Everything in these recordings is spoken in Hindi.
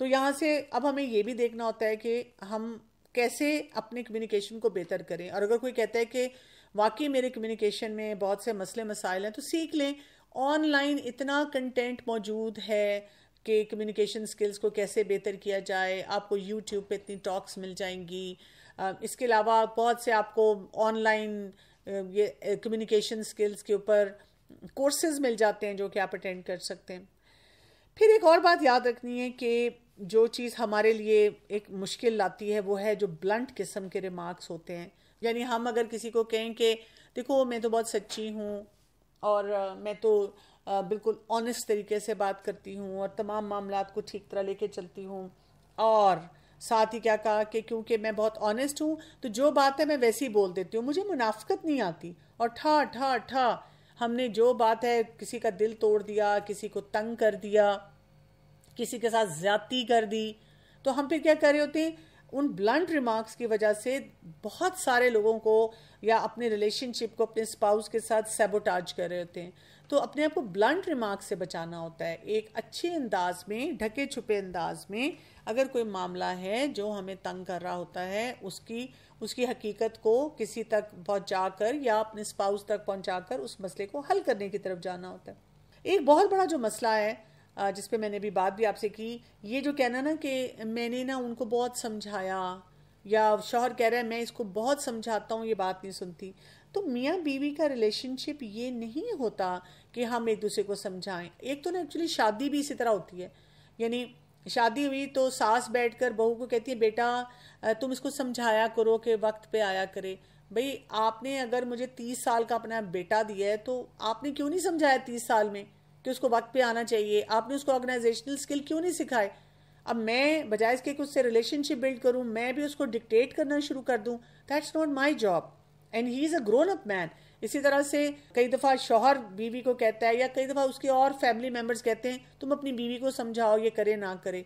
तो यहाँ से अब हमें ये भी देखना होता है कि हम कैसे अपने कम्युनिकेशन को बेहतर करें और अगर कोई कहता है कि वाकई मेरे कम्युनिकेशन में बहुत से मसले मसाइल हैं तो सीख लें ऑनलाइन इतना कंटेंट मौजूद है कि कम्युनिकेशन स्किल्स को कैसे बेहतर किया जाए आपको यूट्यूब पे इतनी टॉक्स मिल जाएंगी इसके अलावा बहुत से आपको ऑनलाइन ये कम्युनिकेशन स्किल्स के ऊपर कोर्सेज मिल जाते हैं जो कि आप अटेंड कर सकते हैं फिर एक और बात याद रखनी है कि जो चीज़ हमारे लिए एक मुश्किल लाती है वो है जो ब्लंट किस्म के रिमार्क्स होते हैं यानी हम अगर किसी को कहें कि देखो मैं तो बहुत सच्ची हूँ और मैं तो बिल्कुल ऑनेस्ट तरीके से बात करती हूँ और तमाम मामला को ठीक तरह लेके चलती हूँ और साथ ही क्या कहा कि क्योंकि मैं बहुत ऑनेस्ट हूँ तो जो बात है मैं वैसी ही बोल देती हूँ मुझे मुनाफ्त नहीं आती और ठा ठा ठा हमने जो बात है किसी का दिल तोड़ दिया किसी को तंग कर दिया किसी के साथ ज्यादती कर दी तो हम फिर क्या कर रहे होते हैं उन ब्लंट रिमार्क्स की वजह से बहुत सारे लोगों को या अपने रिलेशनशिप को अपने स्पाउस के साथ सेबोटाज कर रहे होते हैं तो अपने आप को ब्लंट रिमार्क से बचाना होता है एक अच्छे अंदाज में ढके छुपे अंदाज में अगर कोई मामला है जो हमें तंग कर रहा होता है उसकी उसकी हकीकत को किसी तक पहुंचाकर या अपने स्पाउस तक पहुंचाकर उस मसले को हल करने की तरफ जाना होता है एक बहुत बड़ा जो मसला है जिस पे मैंने अभी बात भी आपसे की ये जो कहना ना कि मैंने ना उनको बहुत समझाया या शोहर कह रहा है मैं इसको बहुत समझाता हूँ ये बात नहीं सुनती तो मियाँ बीवी का रिलेशनशिप ये नहीं होता कि हम एक दूसरे को समझाएं एक तो ना एक्चुअली शादी भी इसी तरह होती है यानी शादी हुई तो सास बैठकर बहू को कहती है बेटा तुम इसको समझाया करो कि वक्त पे आया करे भाई आपने अगर मुझे तीस साल का अपना बेटा दिया है तो आपने क्यों नहीं समझाया तीस साल में कि उसको वक्त पे आना चाहिए आपने उसको ऑर्गेनाइजेशनल स्किल क्यों नहीं सिखाए अब मैं बजाय इसके कि उससे रिलेशनशिप बिल्ड करूं मैं भी उसको डिक्टेट करना शुरू कर दूँ that's not my job and he is a grown up man इसी तरह से कई दफ़ा शोहर बीवी को कहता है या कई दफ़ा उसके और फैमिली मेम्बर्स कहते हैं तुम अपनी बीवी को समझाओ ये करे ना करे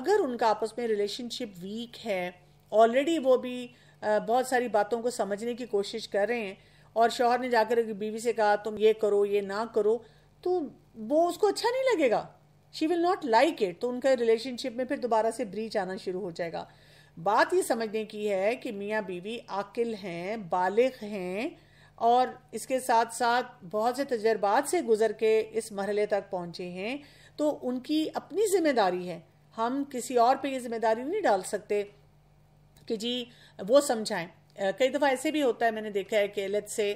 अगर उनका आपस में रिलेशनशिप वीक है ऑलरेडी वो भी बहुत सारी बातों को समझने की कोशिश कर रहे हैं और शोहर ने जाकर बीवी से कहा तुम ये करो ये ना करो तो वो उसको अच्छा नहीं लगेगा she will not like it तो उनका रिलेशनशिप में फिर दोबारा से ब्रीच आना शुरू हो जाएगा बात ये समझने की है कि मियाँ बीवी आकिल हैं बालिग हैं और इसके साथ साथ बहुत से तजर्बात से गुजर के इस मरहले तक पहुँचे हैं तो उनकी अपनी जिम्मेदारी है हम किसी और पे ये जिम्मेदारी नहीं डाल सकते कि जी वो समझाएं कई दफ़ा ऐसे भी होता है मैंने देखा है कि लत से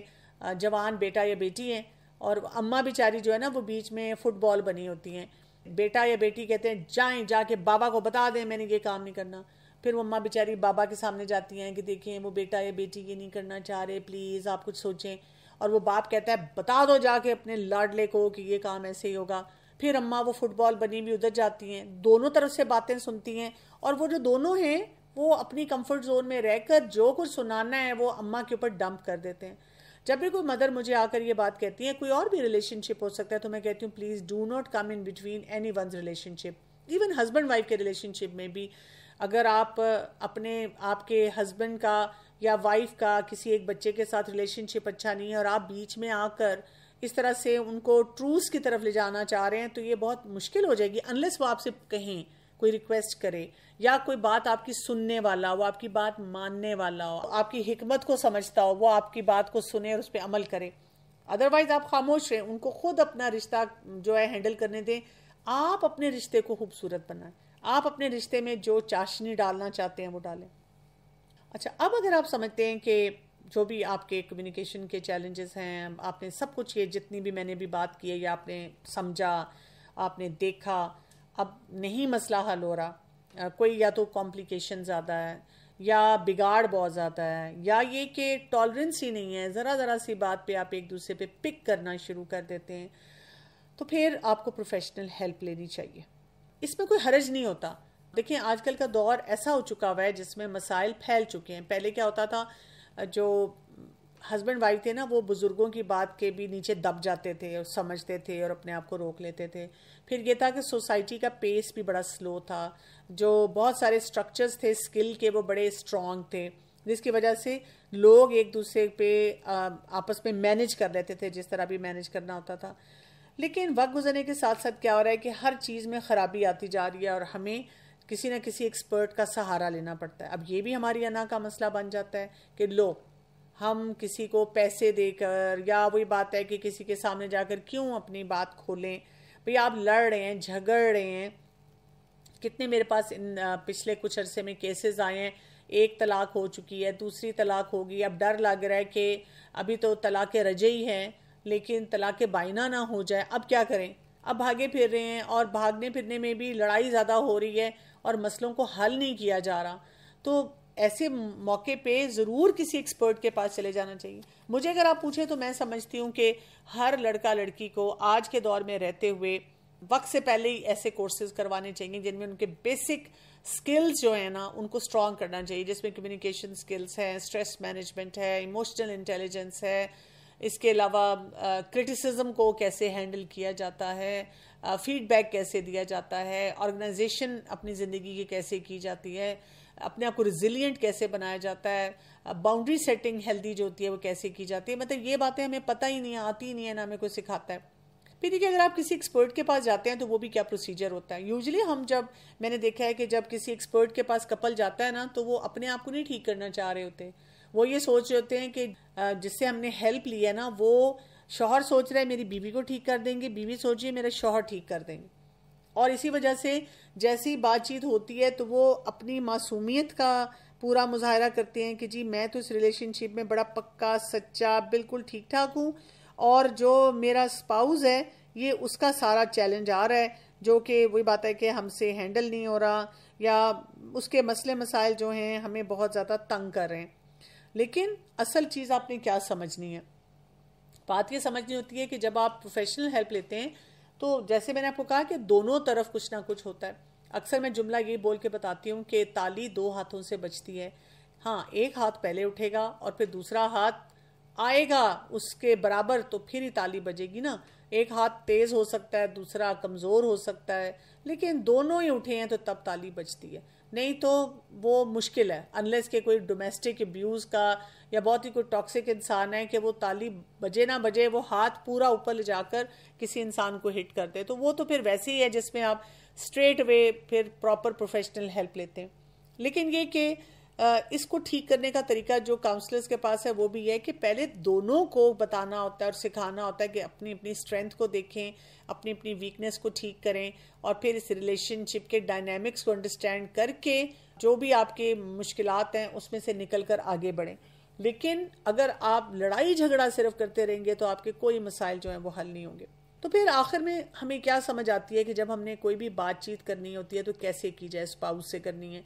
जवान बेटा या बेटी हैं और अम्मा बेचारी जो है ना वो बीच में फुटबॉल बनी होती हैं बेटा या बेटी कहते हैं जाएं जाके बाबा को बता दें मैंने ये काम नहीं करना फिर वो अम्मा बेचारी बाबा के सामने जाती हैं कि देखिए वो बेटा या बेटी ये नहीं करना चाह रहे प्लीज़ आप कुछ सोचें और वो बाप कहता है बता दो जाके अपने लाडले को कि ये काम ऐसे ही होगा फिर अम्मा वो फुटबॉल बनी हुई उधर जाती हैं दोनों तरफ से बातें सुनती हैं और वो जो दोनों हैं वो अपनी कंफर्ट जोन में रहकर जो कुछ सुनाना है वो अम्मा के ऊपर डंप कर देते हैं जब भी कोई मदर मुझे आकर ये बात कहती है कोई और भी रिलेशनशिप हो सकता है तो मैं कहती हूँ please do not come in between any one relationship even husband wife के रिलेशनशिप में भी अगर आप अपने आपके हस्बैंड का या वाइफ का किसी एक बच्चे के साथ रिलेशनशिप अच्छा नहीं है और आप बीच में आकर इस तरह से उनको ट्रूस की तरफ ले जाना चाह रहे हैं तो ये बहुत मुश्किल हो जाएगी अनलेस वो आपसे कहें कोई रिक्वेस्ट करे या कोई बात आपकी सुनने वाला हो आपकी बात मानने वाला हो आपकी हिकमत को समझता हो वो आपकी बात को सुने और उस पर अमल करे अदरवाइज आप खामोश रहें उनको खुद अपना रिश्ता जो है हैंडल करने दें आप अपने रिश्ते को खूबसूरत बनाएं आप अपने रिश्ते में जो चाशनी डालना चाहते हैं वो डालें अच्छा अब अगर आप समझते हैं कि जो भी आपके कम्युनिकेशन के चैलेंजेस हैं आपने सब कुछ ये जितनी भी मैंने भी बात की है या आपने समझा आपने देखा अब नहीं मसला हल हो रहा कोई या तो कॉम्प्लिकेशन ज़्यादा है या बिगाड़ बहुत ज़्यादा है या ये कि टॉलरेंस ही नहीं है ज़रा ज़रा सी बात पे आप एक दूसरे पे पिक करना शुरू कर देते हैं तो फिर आपको प्रोफेशनल हेल्प लेनी चाहिए इसमें कोई हर्ज नहीं होता देखिए आजकल का दौर ऐसा हो चुका हुआ है जिसमें मसाइल फैल चुके हैं पहले क्या होता था जो हस्बैंड वाइफ थे ना वो बुज़ुर्गों की बात के भी नीचे दब जाते थे और समझते थे और अपने आप को रोक लेते थे फिर ये था कि सोसाइटी का पेस भी बड़ा स्लो था जो बहुत सारे स्ट्रक्चर्स थे स्किल के वो बड़े स्ट्रॉन्ग थे जिसकी वजह से लोग एक दूसरे पे आपस में मैनेज कर लेते थे जिस तरह भी मैनेज करना होता था लेकिन वक्त गुजरने के साथ साथ क्या हो रहा है कि हर चीज़ में ख़राबी आती जा रही है और हमें किसी न किसी एक्सपर्ट का सहारा लेना पड़ता है अब ये भी हमारी अना का मसला बन जाता है कि लो हम किसी को पैसे देकर या वही बात है कि किसी के सामने जाकर क्यों अपनी बात खोलें भाई आप लड़ रहे हैं झगड़ रहे हैं कितने मेरे पास इन पिछले कुछ अरसे में केसेस आए हैं एक तलाक हो चुकी है दूसरी तलाक होगी अब डर लग रहा है कि अभी तो तलाक रजे ही हैं लेकिन तलाक बाइना ना हो जाए अब क्या करें अब भागे फिर रहे हैं और भागने फिरने में भी लड़ाई ज़्यादा हो रही है और मसलों को हल नहीं किया जा रहा तो ऐसे मौके पे ज़रूर किसी एक्सपर्ट के पास चले जाना चाहिए मुझे अगर आप पूछें तो मैं समझती हूँ कि हर लड़का लड़की को आज के दौर में रहते हुए वक्त से पहले ही ऐसे कोर्सेज करवाने चाहिए जिनमें उनके बेसिक स्किल्स जो है ना उनको स्ट्रांग करना चाहिए जिसमें कम्युनिकेशन स्किल्स हैं स्ट्रेस मैनेजमेंट है इमोशनल इंटेलिजेंस है इसके अलावा क्रिटिसिज्म को कैसे हैंडल किया जाता है फीडबैक कैसे दिया जाता है ऑर्गेनाइजेशन अपनी ज़िंदगी की कैसे की जाती है अपने आप को रिजिलियंट कैसे बनाया जाता है बाउंड्री सेटिंग हेल्दी जो होती है वो कैसे की जाती है मतलब ये बातें हमें पता ही नहीं है आती ही नहीं है ना हमें कोई सिखाता है फिर देखिए अगर आप किसी एक्सपर्ट के पास जाते हैं तो वो भी क्या प्रोसीजर होता है यूजली हम जब मैंने देखा है कि जब किसी एक्सपर्ट के पास कपल जाता है ना तो वो अपने आप को नहीं ठीक करना चाह रहे होते वो ये सोच रहे होते हैं कि जिससे हमने हेल्प ली है ना वो शोहर सोच रहा है मेरी बीवी को ठीक कर देंगे बीवी सोच रही है मेरा शोहर ठीक कर देंगे और इसी वजह से जैसी बातचीत होती है तो वो अपनी मासूमियत का पूरा मुजाहरा करते हैं कि जी मैं तो इस रिलेशनशिप में बड़ा पक्का सच्चा बिल्कुल ठीक ठाक हूँ और जो मेरा स्पाउस है ये उसका सारा चैलेंज आ रहा है जो कि वही बात है कि हमसे हैंडल नहीं हो रहा या उसके मसले मसाइल जो हैं हमें बहुत ज़्यादा तंग कर रहे हैं लेकिन असल चीज़ आपने क्या समझनी है बात ये समझनी होती है कि जब आप प्रोफेशनल हेल्प लेते हैं तो जैसे मैंने आपको कहा कि दोनों तरफ कुछ ना कुछ होता है अक्सर मैं जुमला ये बोल के बताती हूँ कि ताली दो हाथों से बचती है हाँ एक हाथ पहले उठेगा और फिर दूसरा हाथ आएगा उसके बराबर तो फिर ही ताली बजेगी ना एक हाथ तेज़ हो सकता है दूसरा कमज़ोर हो सकता है लेकिन दोनों ही उठे हैं तो तब ताली बजती है नहीं तो वो मुश्किल है अनलेस के कोई डोमेस्टिक अब्यूज़ का या बहुत ही कोई टॉक्सिक इंसान है कि वो ताली बजे ना बजे वो हाथ पूरा ऊपर ले जाकर किसी इंसान को हिट कर दे तो वो तो फिर वैसे ही है जिसमें आप स्ट्रेट वे फिर प्रॉपर प्रोफेशनल हेल्प लेते हैं लेकिन ये कि इसको ठीक करने का तरीका जो काउंसलर्स के पास है वो भी है कि पहले दोनों को बताना होता है और सिखाना होता है कि अपनी अपनी स्ट्रेंथ को देखें अपनी अपनी वीकनेस को ठीक करें और फिर इस रिलेशनशिप के डायनेमिक्स को अंडरस्टैंड करके जो भी आपके मुश्किल हैं उसमें से निकल कर आगे बढ़ें लेकिन अगर आप लड़ाई झगड़ा सिर्फ करते रहेंगे तो आपके कोई मसाइल जो हैं वो हल नहीं होंगे तो फिर आखिर में हमें क्या समझ आती है कि जब हमने कोई भी बातचीत करनी होती है तो कैसे की जाए स्पाउस से करनी है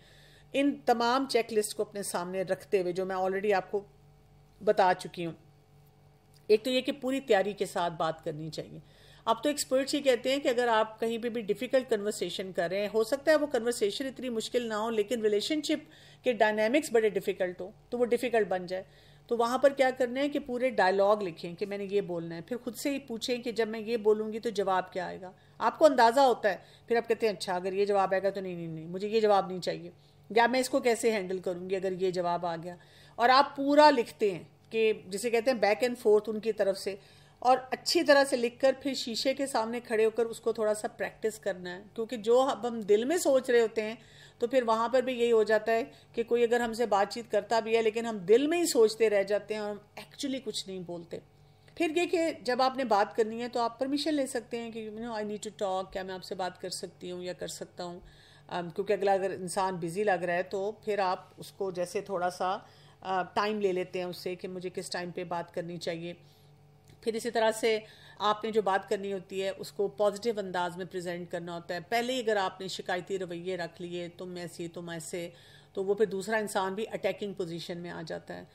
इन तमाम चेकलिस्ट को अपने सामने रखते हुए जो मैं ऑलरेडी आपको बता चुकी हूँ एक तो ये कि पूरी तैयारी के साथ बात करनी चाहिए आप तो एक्सपर्ट्स ही कहते हैं कि अगर आप कहीं पे भी डिफिकल्ट कन्वर्सेशन कर रहे हैं हो सकता है वो कन्वर्सेशन इतनी मुश्किल ना हो लेकिन रिलेशनशिप के डायनेमिक्स बड़े डिफिकल्ट हो तो वो डिफिकल्ट बन जाए तो वहाँ पर क्या करना है कि पूरे डायलॉग लिखें कि मैंने ये बोलना है फिर खुद से ही पूछें कि जब मैं ये बोलूँगी तो जवाब क्या आएगा आपको अंदाज़ा होता है फिर आप कहते हैं अच्छा अगर ये जवाब आएगा तो नहीं नहीं नहीं मुझे ये जवाब नहीं चाहिए या मैं इसको कैसे हैंडल करूँगी अगर ये जवाब आ गया और आप पूरा लिखते हैं कि जिसे कहते हैं बैक एंड फोर्थ उनकी तरफ से और अच्छी तरह से लिख कर फिर शीशे के सामने खड़े होकर उसको थोड़ा सा प्रैक्टिस करना है क्योंकि जो अब हम दिल में सोच रहे होते हैं तो फिर वहाँ पर भी यही हो जाता है कि कोई अगर हमसे बातचीत करता भी है लेकिन हम दिल में ही सोचते रह जाते हैं और हम एक्चुअली कुछ नहीं बोलते फिर ये कि जब आपने बात करनी है तो आप परमिशन ले सकते हैं कि you know I need to talk क्या मैं आपसे बात कर सकती हूँ या कर सकता हूँ क्योंकि अगला अगर इंसान बिज़ी लग रहा है तो फिर आप उसको जैसे थोड़ा सा टाइम ले लेते हैं उससे कि मुझे किस टाइम पे बात करनी चाहिए फिर इसी तरह से आपने जो बात करनी होती है उसको पॉजिटिव अंदाज में प्रेजेंट करना होता है पहले ही अगर आपने शिकायती रवैये रख लिए तुम ऐसी तुम ऐसे तो वो फिर दूसरा इंसान भी अटैकिंग पोजीशन में आ जाता है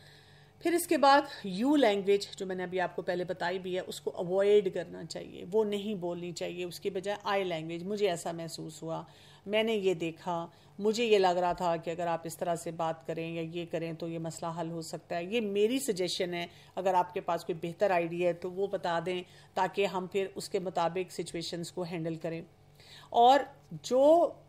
फिर इसके बाद यू लैंग्वेज जो मैंने अभी आपको पहले बताई भी है उसको अवॉइड करना चाहिए वो नहीं बोलनी चाहिए उसकी बजाय आई लैंग्वेज मुझे ऐसा महसूस हुआ मैंने ये देखा मुझे ये लग रहा था कि अगर आप इस तरह से बात करें या ये करें तो ये मसला हल हो सकता है ये मेरी सजेशन है अगर आपके पास कोई बेहतर आइडिया है तो वो बता दें ताकि हम फिर उसके मुताबिक सिचुएशंस को हैंडल करें और जो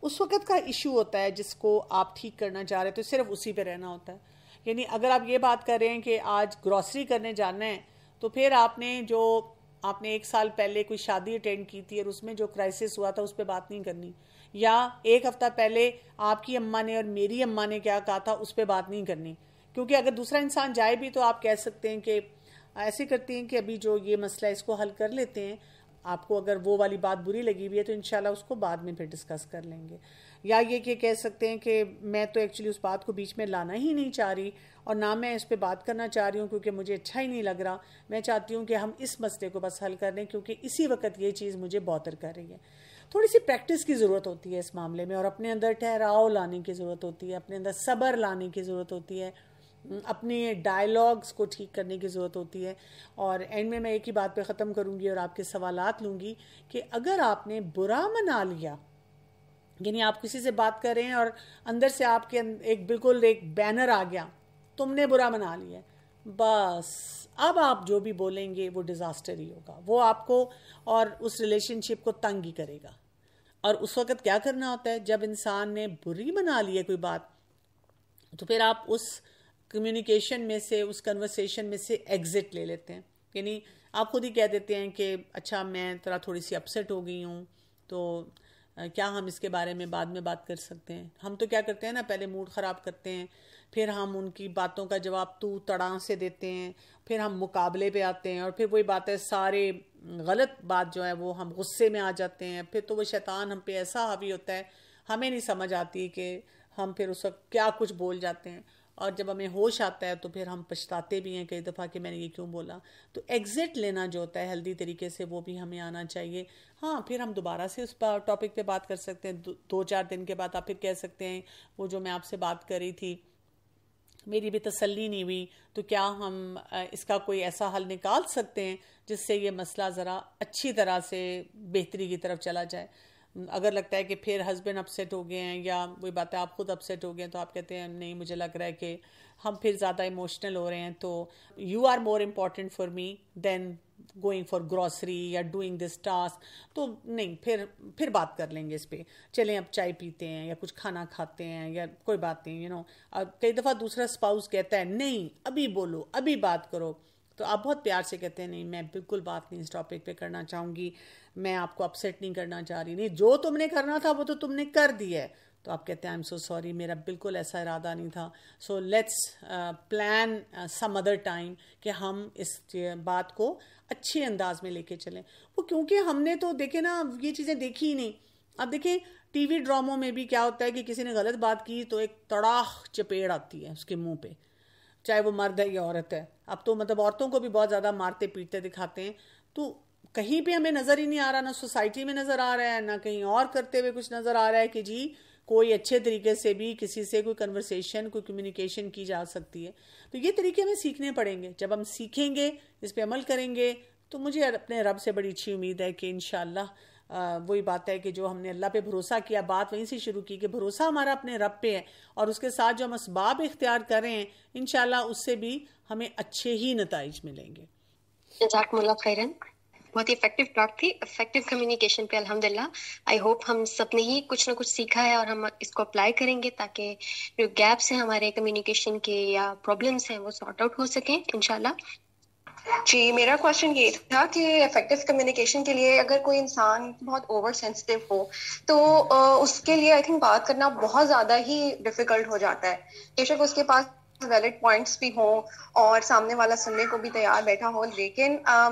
उस वक्त का इशू होता है जिसको आप ठीक करना चाह रहे तो सिर्फ उसी पर रहना होता है यानी अगर आप ये बात कर रहे हैं कि आज ग्रॉसरी करने जाना है तो फिर आपने जो आपने एक साल पहले कोई शादी अटेंड की थी और उसमें जो क्राइसिस हुआ था उस पर बात नहीं करनी या एक हफ्ता पहले आपकी अम्मा ने और मेरी अम्मा ने क्या कहा था उस पर बात नहीं करनी क्योंकि अगर दूसरा इंसान जाए भी तो आप कह सकते हैं कि ऐसे करते हैं कि अभी जो ये मसला है इसको हल कर लेते हैं आपको अगर वो वाली बात बुरी लगी हुई है तो इनशाला उसको बाद में फिर डिस्कस कर लेंगे या ये कि कह सकते हैं कि मैं तो एक्चुअली उस बात को बीच में लाना ही नहीं चाह रही और ना मैं इस पर बात करना चाह रही हूँ क्योंकि मुझे अच्छा ही नहीं लग रहा मैं चाहती हूँ कि हम इस मसले को बस हल कर लें क्योंकि इसी वक्त ये चीज़ मुझे बौतर कर रही है थोड़ी सी प्रैक्टिस की ज़रूरत होती है इस मामले में और अपने अंदर ठहराव लाने की ज़रूरत होती है अपने अंदर सब्र लाने की ज़रूरत होती है अपने डायलॉग्स को ठीक करने की ज़रूरत होती है और एंड में मैं एक ही बात पे ख़त्म करूँगी और आपके सवालत लूँगी कि अगर आपने बुरा मना लिया यानी आप किसी से बात कर रहे हैं और अंदर से आपके अं-, एक बिल्कुल एक बैनर आ गया तुमने बुरा मना लिया बस अब आप जो भी बोलेंगे वो डिज़ास्टर ही होगा वो आपको और उस रिलेशनशिप को तंग ही करेगा और उस वक़्त क्या करना होता है जब इंसान ने बुरी मना ली है कोई बात तो फिर आप उस कम्युनिकेशन में से उस कन्वर्सेशन में से एग्ज़िट ले लेते हैं यानी आप खुद ही कह देते हैं कि अच्छा मैं थोड़ा थोड़ी सी अपसेट हो गई हूँ तो क्या हम इसके बारे में बाद में बात कर सकते हैं हम तो क्या करते हैं ना पहले मूड ख़राब करते हैं फिर हम उनकी बातों का जवाब तू तड़ा से देते हैं फिर हम मुकाबले पे आते हैं और फिर वही बातें सारे गलत बात जो है वो हम गुस्से में आ जाते हैं फिर तो वो शैतान हम पे ऐसा हावी होता है हमें नहीं समझ आती कि हम फिर उस वक्त क्या कुछ बोल जाते हैं और जब हमें होश आता है तो फिर हम पछताते भी हैं कई दफ़ा कि मैंने ये क्यों बोला तो एग्ज़िट लेना जो होता है हेल्दी तरीके से वो भी हमें आना चाहिए हाँ फिर हम दोबारा से उस टॉपिक पे बात कर सकते हैं दो, दो चार दिन के बाद आप फिर कह सकते हैं वो जो मैं आपसे बात कर रही थी मेरी भी तसल्ली नहीं हुई तो क्या हम इसका कोई ऐसा हल निकाल सकते हैं जिससे ये मसला ज़रा अच्छी तरह से बेहतरी की तरफ चला जाए अगर लगता है कि फिर हस्बैंड अपसेट हो गए हैं या कोई बात है आप खुद अपसेट हो गए तो आप कहते हैं नहीं मुझे लग रहा है कि हम फिर ज़्यादा इमोशनल हो रहे हैं तो you are more important for me than going for grocery या डूइंग दिस टास्क तो नहीं फिर फिर बात कर लेंगे इस पर चलें अब चाय पीते हैं या कुछ खाना खाते हैं या कोई बात नहीं यू नो कई दफ़ा दूसरा स्पाउस कहता है नहीं अभी बोलो अभी बात करो तो आप बहुत प्यार से कहते हैं नहीं मैं बिल्कुल बात नहीं इस टॉपिक पे करना चाहूँगी मैं आपको अपसेट नहीं करना चाह रही नहीं जो तुमने करना था वो तो तुमने कर दिया है तो आप कहते हैं आई एम सो सॉरी मेरा बिल्कुल ऐसा इरादा नहीं था so let's plan some other time कि हम इस बात को अच्छे अंदाज में लेके चलें वो क्योंकि हमने तो देखे ना ये चीज़ें देखी ही नहीं अब देखें टीवी ड्रामों में भी क्या होता है कि किसी ने गलत बात की तो एक तड़ाख चपेड़ आती है उसके मुंह पे चाहे वो मर्द है या औरत है अब तो मतलब औरतों को भी बहुत ज़्यादा मारते पीटते दिखाते हैं तो कहीं पे हमें नज़र ही नहीं आ रहा ना सोसाइटी में नज़र आ रहा है ना कहीं और करते हुए कुछ नज़र आ रहा है कि जी कोई अच्छे तरीके से भी किसी से कोई कन्वर्सेशन कोई कम्युनिकेशन की जा सकती है तो ये तरीके हमें सीखने पड़ेंगे जब हम सीखेंगे इस पर अमल करेंगे तो मुझे अपने रब से बड़ी अच्छी उम्मीद है कि इन वही बात है कि जो हमने अल्लाह पे भरोसा किया बात वहीं से शुरू की कि भरोसा हमारा अपने रब पे है और उसके साथ जो हम इसबाब इख्तियार कर रहे हैं इन उससे भी हमें अच्छे ही नतज मिलेंगे बहुत ही इफेक्टिव टॉक थी इफेक्टिव कम्युनिकेशन पे अल्हम्दुलिल्लाह आई होप हम सब ने ही कुछ ना कुछ सीखा है और हम इसको अप्लाई करेंगे ताकि जो गैप्स हैं हमारे कम्युनिकेशन के या प्रॉब्लम्स हैं वो सॉर्ट आउट हो सकें इनशाला जी मेरा क्वेश्चन ये था कि इफेक्टिव कम्युनिकेशन के लिए अगर कोई इंसान बहुत ओवर सेंसिटिव हो तो उसके लिए आई थिंक बात करना बहुत ज़्यादा ही डिफिकल्ट हो जाता है बेशक उसके पास वैलिड पॉइंट्स भी हों और सामने वाला सुनने को भी तैयार बैठा हो लेकिन आ,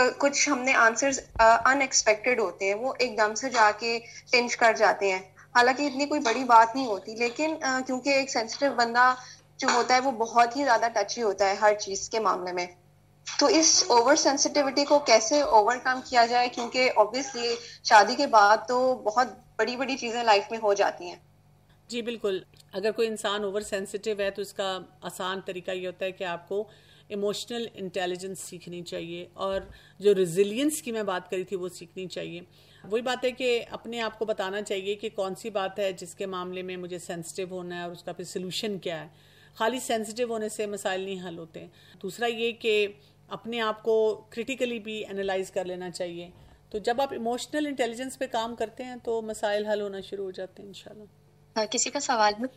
कुछ हमने आंसर्स अनएक्सपेक्टेड होते हैं वो एकदम से जाके चेंज कर जाते हैं हालांकि इतनी कोई बड़ी बात नहीं होती लेकिन क्योंकि एक सेंसिटिव बंदा जो होता है वो बहुत ही ज्यादा टची होता है हर चीज के मामले में तो इस ओवर सेंसिटिविटी को कैसे ओवरकम किया जाए क्योंकि ऑब्वियसली शादी के बाद तो बहुत बड़ी बड़ी चीज़ें लाइफ में हो जाती हैं जी बिल्कुल अगर कोई इंसान ओवर सेंसिटिव है तो इसका आसान तरीका ये होता है कि आपको इमोशनल इंटेलिजेंस सीखनी चाहिए और जो रिजिलियंस की मैं बात करी थी वो सीखनी चाहिए वही बात है कि अपने आप को बताना चाहिए कि कौन सी बात है जिसके मामले में मुझे सेंसिटिव होना है और उसका फिर सोल्यूशन क्या है खाली सेंसिटिव होने से मसाइल नहीं हल होते दूसरा ये कि अपने आप को क्रिटिकली भी एनालाइज कर लेना चाहिए तो जब आप इमोशनल इंटेलिजेंस पे काम करते हैं तो मसाइल हल होना शुरू हो जाते हैं इंशाल्लाह हाँ, किसी का सवाल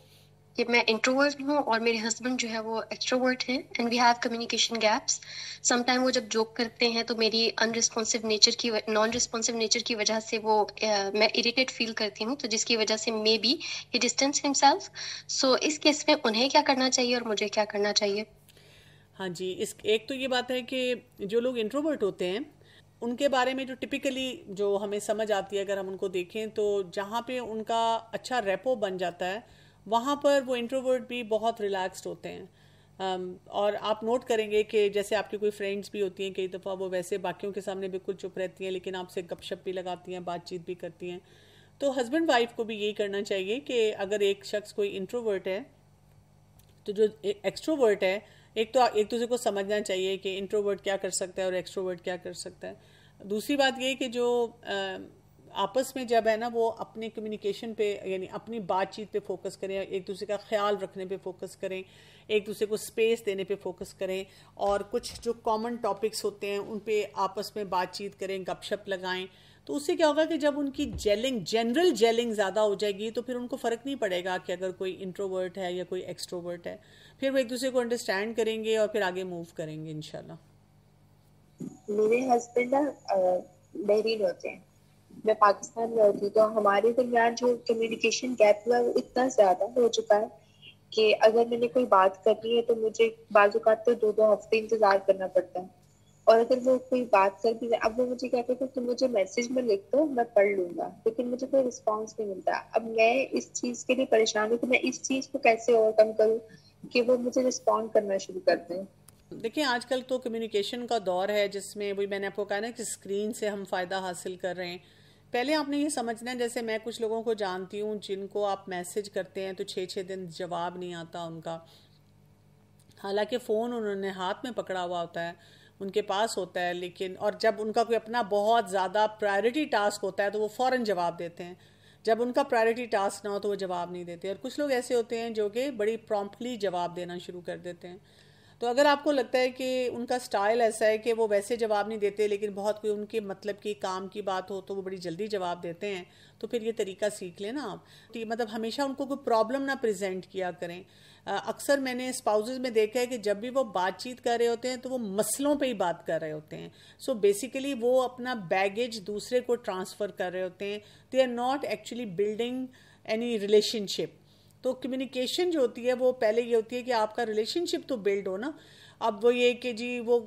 कि मैं इंट्रोवर्ट हूँ और मेरे हस्बैंड जो है वो एक्सट्रोवर्ट हैं and we have communication gaps sometime वो जब जोक करते हैं तो मेरी अनरिस्पॉन्सिव नेचर की नॉन रिस्पॉन्सिव नेचर की वजह से वो uh, मैं इरिटेट फील करती हूँ तो जिसकी वजह से maybe he distance himself so इस केस में उन्हें क्या करना चाहिए और मुझे क्या करना चाहिए हाँ जी इस एक तो ये बात है कि जो लोग इंट्रोवर्ट होते हैं उनके बारे में जो टिपिकली जो हमें समझ आती है अगर हम उनको देखें तो जहाँ पे उनका अच्छा रेपो बन जाता है वहाँ पर वो इंट्रोवर्ट भी बहुत रिलैक्स्ड होते हैं और आप नोट करेंगे कि जैसे आपकी कोई फ्रेंड्स भी होती हैं कई दफ़ा वो वैसे बाकियों के सामने बिल्कुल चुप रहती हैं लेकिन आपसे गपशप भी लगाती हैं बातचीत भी करती हैं तो हस्बैंड वाइफ को भी यही करना चाहिए कि अगर एक शख्स कोई इंट्रोवर्ट है तो जो एक्स्ट्रोवर्ट है एक तो एक दूसरे को समझना चाहिए कि इंट्रोवर्ट क्या कर सकता है और एक्सट्रोवर्ट क्या कर सकता है दूसरी बात ये कि जो आपस में जब है ना वो अपने कम्युनिकेशन पे यानी अपनी बातचीत पे फोकस करें एक दूसरे का ख्याल रखने पे फोकस करें एक दूसरे को स्पेस देने पे फोकस करें और कुछ जो कॉमन टॉपिक्स होते हैं उन पे आपस में बातचीत करें गपशप लगाएं तो उससे क्या होगा कि जब उनकी जेलिंग जनरल जेलिंग ज़्यादा हो जाएगी तो फिर उनको फ़र्क नहीं पड़ेगा कि अगर कोई इंट्रोवर्ट है या कोई एक्सट्रोवर्ट है फिर वो एक दूसरे को अंडरस्टैंड करेंगे और फिर आगे मूव करेंगे इनशाला मेरे हस्बैंड बहरीन होते हैं मैं पाकिस्तान में होती तो हमारे दरमियान जो कम्युनिकेशन गैप हुआ वो इतना ज़्यादा हो चुका है कि अगर मैंने कोई बात करनी है तो मुझे बाजूकात तो दो दो हफ्ते इंतज़ार करना पड़ता है और अगर वो कोई बात कर भी अब वो मुझे कहते थे कि मुझे मैसेज में लिख दो मैं पढ़ लूंगा लेकिन मुझे कोई रिस्पॉन्स नहीं मिलता अब मैं इस चीज के लिए परेशान हूँ कि मैं इस चीज को कैसे ओवरकम करूँ कि वो मुझे रिस्पॉन्ड करना शुरू कर दें देखिए आजकल तो कम्युनिकेशन का दौर है जिसमें वही मैंने आपको कहा ना कि स्क्रीन से हम फ़ायदा हासिल कर रहे हैं पहले आपने ये समझना है जैसे मैं कुछ लोगों को जानती हूँ जिनको आप मैसेज करते हैं तो छः छः दिन जवाब नहीं आता उनका हालांकि फ़ोन उन्होंने हाथ में पकड़ा हुआ होता है उनके पास होता है लेकिन और जब उनका कोई अपना बहुत ज़्यादा प्रायोरिटी टास्क होता है तो वो फ़ौर जवाब देते हैं जब उनका प्रायोरिटी टास्क ना हो तो वो जवाब नहीं देते और कुछ लोग ऐसे होते हैं जो कि बड़ी प्रॉम्प्टली जवाब देना शुरू कर देते हैं तो अगर आपको लगता है कि उनका स्टाइल ऐसा है कि वो वैसे जवाब नहीं देते लेकिन बहुत कोई उनके मतलब की काम की बात हो तो वो बड़ी जल्दी जवाब देते हैं तो फिर ये तरीका सीख लेना आप कि तो मतलब हमेशा उनको कोई प्रॉब्लम ना प्रेजेंट किया करें अक्सर मैंने स्पाउजेज में देखा है कि जब भी वो बातचीत कर रहे होते हैं तो वो मसलों पे ही बात कर रहे होते हैं सो so बेसिकली वो अपना बैगेज दूसरे को ट्रांसफ़र कर रहे होते हैं they are not actually building any relationship तो कम्युनिकेशन जो होती है वो पहले ये होती है कि आपका रिलेशनशिप तो बिल्ड हो ना अब वो ये कि जी वो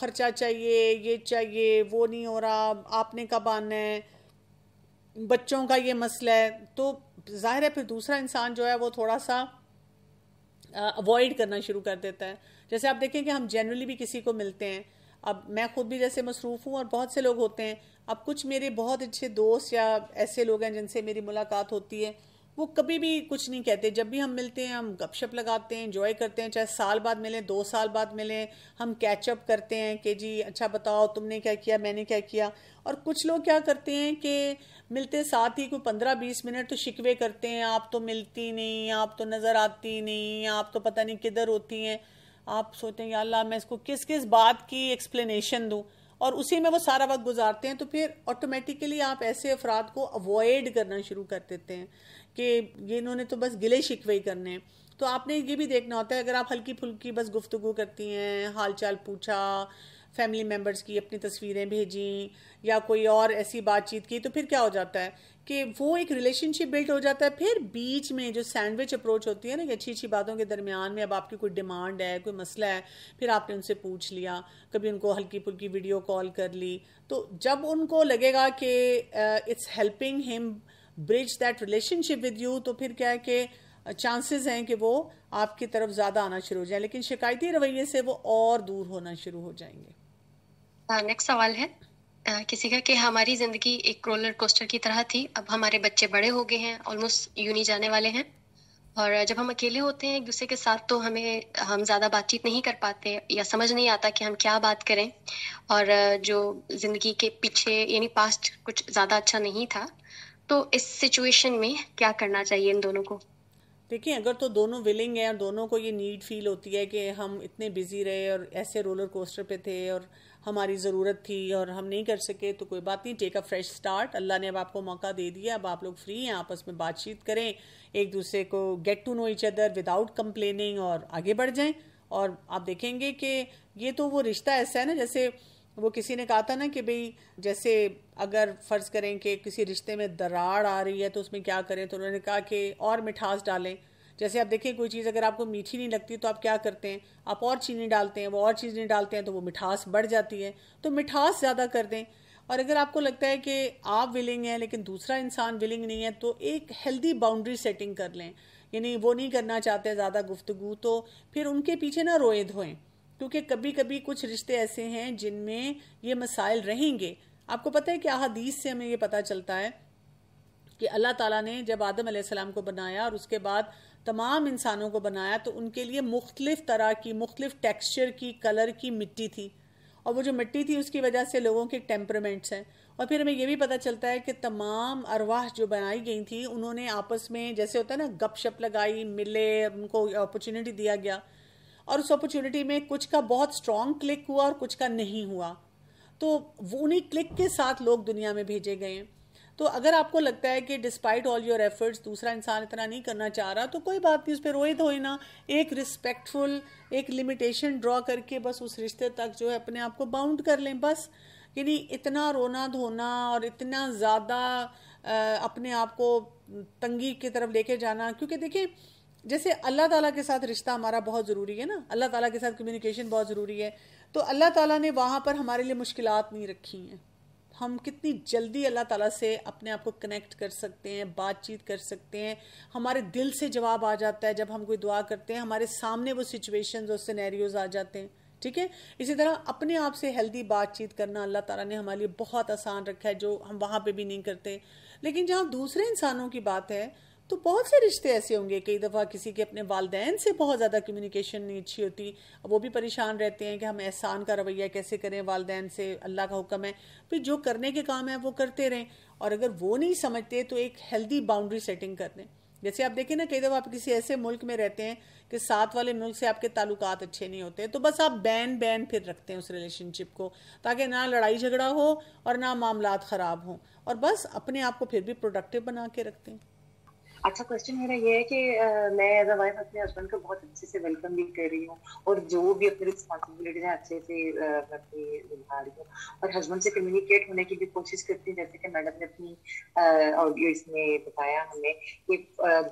ख़र्चा चाहिए ये चाहिए वो नहीं हो रहा आपने कब आना है बच्चों का ये मसला है तो ज़ाहिर है फिर दूसरा इंसान जो है वो थोड़ा सा अवॉइड करना शुरू कर देता है जैसे आप देखें कि हम जनरली भी किसी को मिलते हैं अब मैं खुद भी जैसे मसरूफ़ हूँ और बहुत से लोग होते हैं अब कुछ मेरे बहुत अच्छे दोस्त या ऐसे लोग हैं जिनसे मेरी मुलाकात होती है वो कभी भी कुछ नहीं कहते जब भी हम मिलते हैं हम गपशप लगाते हैं इंजॉय करते हैं चाहे साल बाद मिलें दो साल बाद मिलें हम कैचअप करते हैं कि जी अच्छा बताओ तुमने क्या किया मैंने क्या किया और कुछ लोग क्या करते हैं कि मिलते साथ ही कोई पंद्रह बीस मिनट तो शिकवे करते हैं आप तो मिलती नहीं आप तो नज़र आती नहीं आप तो पता नहीं किधर होती हैं आप सोचते हैं अल्लाह मैं इसको किस किस बात की एक्सप्लेनेशन दूँ और उसी में वो सारा वक्त गुजारते हैं तो फिर ऑटोमेटिकली आप ऐसे अफराद को अवॉइड करना शुरू कर देते हैं कि ये इन्होंने तो बस गिले शिकवे ही करने हैं तो आपने ये भी देखना होता है अगर आप हल्की फुल्की बस गुफ्तगु करती हैं हाल चाल पूछा फैमिली मेम्बर्स की अपनी तस्वीरें भेजी या कोई और ऐसी बातचीत की तो फिर क्या हो जाता है कि वो एक रिलेशनशिप बिल्ड हो जाता है फिर बीच में जो सैंडविच अप्रोच होती है ना कि अच्छी अच्छी बातों के दरमियान में अब आपकी कोई डिमांड है कोई मसला है फिर आपने उनसे पूछ लिया कभी उनको हल्की फुल्की वीडियो कॉल कर ली तो जब उनको लगेगा कि it's helping him bridge that relationship with you तो फिर क्या है कि चांसेस हैं कि वो आपकी तरफ ज़्यादा आना शुरू हो जाए लेकिन शिकायती रवैये से वो और दूर होना शुरू हो जाएंगे नेक्स्ट सवाल है किसी का कि हमारी जिंदगी एक रोलर कोस्टर की तरह थी अब हमारे बच्चे बड़े हो गए हैं ऑलमोस्ट यूनी जाने वाले हैं और जब हम अकेले होते हैं एक दूसरे के साथ तो हमें हम ज़्यादा बातचीत नहीं कर पाते या समझ नहीं आता कि हम क्या बात करें और जो ज़िंदगी के पीछे यानी पास्ट कुछ ज़्यादा अच्छा नहीं था तो इस सिचुएशन में क्या करना चाहिए इन दोनों को देखिए अगर तो दोनों विलिंग है और दोनों को ये नीड फील होती है कि हम इतने बिजी रहे और ऐसे रोलर कोस्टर पे थे और हमारी ज़रूरत थी और हम नहीं कर सके तो कोई बात नहीं टेक अ फ्रेश स्टार्ट अल्लाह ने अब आपको मौका दे दिया अब आप लोग फ्री हैं आपस में बातचीत करें एक दूसरे को get to know each other without complaining और आगे बढ़ जाएं और आप देखेंगे कि ये तो वो रिश्ता ऐसा है ना जैसे वो किसी ने कहा था ना कि भाई जैसे अगर फ़र्ज़ करें कि किसी रिश्ते में दरार आ रही है तो उसमें क्या करें तो उन्होंने कहा कि और मिठास डालें जैसे आप देखिए कोई चीज़ अगर आपको मीठी नहीं लगती तो आप क्या करते हैं आप और चीनी डालते हैं वो और चीज़ नहीं डालते हैं तो वो मिठास बढ़ जाती है तो मिठास ज़्यादा कर दें और अगर आपको लगता है कि आप विलिंग हैं लेकिन दूसरा इंसान विलिंग नहीं है तो एक हेल्दी बाउंड्री सेटिंग कर लें यानी वो नहीं करना चाहते ज़्यादा गुफ्तगु तो फिर उनके पीछे ना रोए धोएं क्योंकि कभी कभी कुछ रिश्ते ऐसे हैं जिनमें ये मसाइल रहेंगे आपको पता है कि अदीस से हमें ये पता चलता है कि अल्लाह ताला ने जब आदम आसमाम को बनाया और उसके बाद तमाम इंसानों को बनाया तो उनके लिए मुख्तलिफ तरह की मुख्तलिफ टेक्सचर की कलर की मिट्टी थी और वो जो मिट्टी थी उसकी वजह से लोगों के टेम्परमेंट्स हैं और फिर हमें यह भी पता चलता है कि तमाम अरवाह जो बनाई गई थी उन्होंने आपस में जैसे होता है ना गपशप लगाई मिले उनको अपॉर्चुनिटी दिया गया और उस अपॉर्चुनिटी में कुछ का बहुत स्ट्रॉन्ग क्लिक हुआ और कुछ का नहीं हुआ तो उन्हीं क्लिक के साथ लोग दुनिया में भेजे गए हैं तो अगर आपको लगता है कि डिस्पाइट ऑल योर एफर्ट्स दूसरा इंसान इतना नहीं करना चाह रहा तो कोई बात नहीं उस पर रोए धोए तो ना एक रिस्पेक्टफुल एक लिमिटेशन ड्रॉ करके बस उस रिश्ते तक जो है अपने आप को बाउंड कर लें बस यानी इतना रोना धोना और इतना ज़्यादा अपने आप को तंगी की तरफ लेके जाना क्योंकि देखिए जैसे अल्लाह ताला के साथ रिश्ता हमारा बहुत ज़रूरी है ना अल्लाह ताला के साथ कम्युनिकेशन बहुत ज़रूरी है तो अल्लाह ताला ने वहाँ पर हमारे लिए मुश्किलात नहीं रखी हैं हम कितनी जल्दी अल्लाह ताला से अपने आप को कनेक्ट कर सकते हैं बातचीत कर सकते हैं हमारे दिल से जवाब आ जाता है जब हम कोई दुआ करते हैं हमारे सामने वो सिचुएशन और सिनेरियोज आ जाते हैं ठीक है इसी तरह अपने आप से हेल्दी बातचीत करना अल्लाह ताला ने हमारे लिए बहुत आसान रखा है जो हम वहाँ पे भी नहीं करते लेकिन जहाँ दूसरे इंसानों की बात है तो बहुत से रिश्ते ऐसे होंगे कई दफ़ा किसी के अपने वालदेन से बहुत ज़्यादा कम्युनिकेशन नहीं अच्छी होती वो भी परेशान रहते हैं कि हम एहसान का रवैया कैसे करें वालदेन से अल्लाह का हुक्म है फिर जो करने के काम है वो करते रहें और अगर वो नहीं समझते तो एक हेल्दी बाउंड्री सेटिंग कर दें जैसे आप देखें ना कई दफ़ा आप किसी ऐसे मुल्क में रहते हैं कि साथ वाले मुल्क से आपके ताल्लुक अच्छे नहीं होते तो बस आप बैन बैन फिर रखते हैं उस रिलेशनशिप को ताकि ना लड़ाई झगड़ा हो और ना मामला ख़राब हों और बस अपने आप को फिर भी प्रोडक्टिव बना के रखते हैं अच्छा क्वेश्चन मेरा ये है कि मैं एज अ वाइफ अपने हस्बैंड को बहुत अच्छे से वेलकम भी कर रही हूँ और जो भी अपनी रिस्पॉन्सिबिलिटीज है अच्छे से निभा रही हूँ और हस्बैंड से कम्युनिकेट होने की भी कोशिश करती हूँ जैसे कि मैडम ने अपनी ऑडियो इसमें बताया हमें कि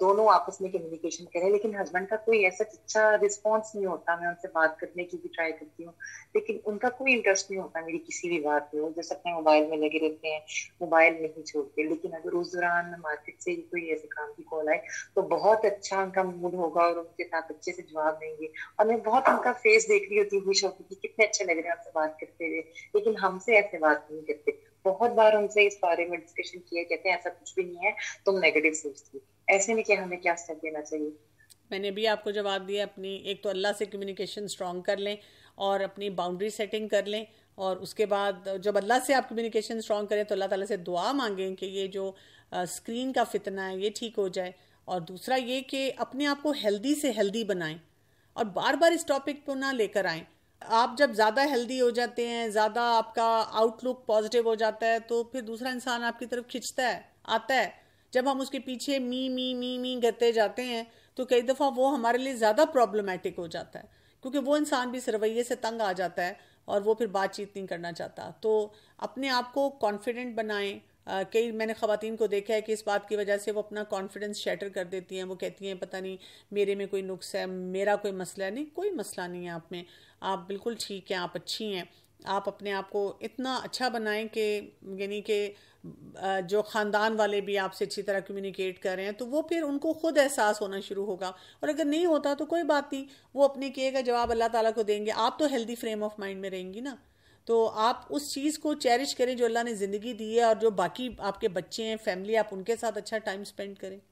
दोनों आपस में कम्युनिकेशन करें लेकिन हस्बैंड का कोई ऐसा अच्छा रिस्पॉन्स नहीं होता मैं उनसे बात करने की भी ट्राई करती हूँ लेकिन उनका कोई इंटरेस्ट नहीं होता मेरी किसी भी बात में जैसे अपने मोबाइल में लगे रहते हैं मोबाइल नहीं छोड़ते लेकिन अगर उस दौरान मार्केट से कोई ऐसे काम की कॉल आए तो बहुत अच्छा उनका मूड होगा और उनके साथ अच्छे से जवाब देंगे और मैं बहुत उनका फेस देख रही होती खुश शौकी की कितने अच्छे लग रहे हैं आपसे बात करते हुए लेकिन हमसे ऐसे बात नहीं करते बहुत बार उनसे इस बारे में डिस्कशन किया कहते हैं ऐसा कुछ भी नहीं है तुम नेगेटिव सोचती ऐसे में क्या हमें क्या स्टेप देना चाहिए मैंने भी आपको जवाब दिया अपनी एक तो अल्लाह से कम्युनिकेशन स्ट्रॉन्ग कर लें और अपनी बाउंड्री सेटिंग कर लें और उसके बाद जब अल्लाह से आप कम्युनिकेशन स्ट्रॉन्ग करें तो अल्लाह ताला से दुआ मांगें कि ये जो स्क्रीन का फितना है ये ठीक हो जाए और दूसरा ये कि अपने आप को हेल्दी से हेल्दी बनाएं और बार बार इस टॉपिक को ना लेकर आएं आप जब ज़्यादा हेल्दी हो जाते हैं ज़्यादा आपका आउटलुक पॉजिटिव हो जाता है तो फिर दूसरा इंसान आपकी तरफ खिंचता है आता है जब हम उसके पीछे मी मी मी मी करते जाते हैं तो कई दफ़ा वो हमारे लिए ज़्यादा प्रॉब्लमेटिक हो जाता है क्योंकि वो इंसान भी इस रवैये से तंग आ जाता है और वो फिर बातचीत नहीं करना चाहता तो अपने आप को कॉन्फिडेंट बनाएं कई मैंने ख़वातीन को देखा है कि इस बात की वजह से वो अपना कॉन्फिडेंस शेटर कर देती हैं वो कहती हैं पता नहीं मेरे में कोई नुक्स है मेरा कोई मसला है नहीं कोई मसला नहीं है आप में आप बिल्कुल ठीक हैं आप अच्छी हैं आप अपने आप को इतना अच्छा बनाएं कि यानी कि जो ख़ानदान वाले भी आपसे अच्छी तरह कम्युनिकेट कर रहे हैं तो वो फिर उनको ख़ुद एहसास होना शुरू होगा और अगर नहीं होता तो कोई बात नहीं वो अपने किए का जवाब अल्लाह ताला को देंगे आप तो हेल्दी फ्रेम ऑफ माइंड में रहेंगी ना तो आप उस चीज़ को चेरिश करें जो अल्लाह ने ज़िंदगी दी है और जो बाकी आपके बच्चे हैं फैमिली आप उनके साथ अच्छा टाइम स्पेंड करें